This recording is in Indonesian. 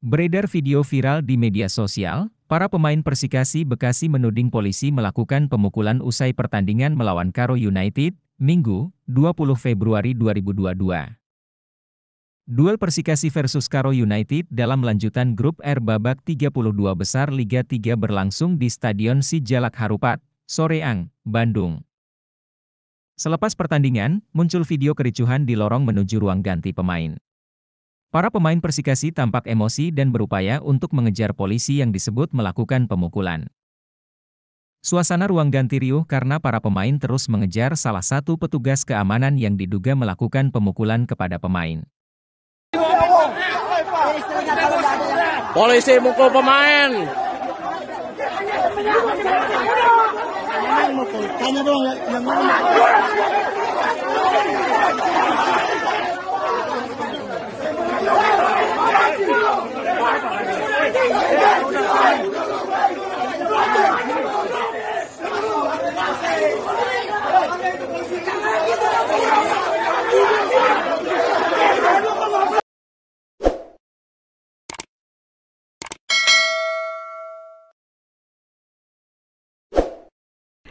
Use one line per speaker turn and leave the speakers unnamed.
Beredar video viral di media sosial, para pemain Persikasi Bekasi menuding polisi melakukan pemukulan usai pertandingan melawan Karo United, Minggu, 20 Februari 2022. Duel Persikasi versus Karo United dalam lanjutan grup R babak 32 besar Liga 3 berlangsung di Stadion Jalak Harupat, Soreang, Bandung. Selepas pertandingan, muncul video kericuhan di lorong menuju ruang ganti pemain. Para pemain Persikasi tampak emosi dan berupaya untuk mengejar polisi yang disebut melakukan pemukulan. Suasana ruang ganti riuh karena para pemain terus mengejar salah satu petugas keamanan yang diduga melakukan pemukulan kepada pemain. Polisi mukul pemain.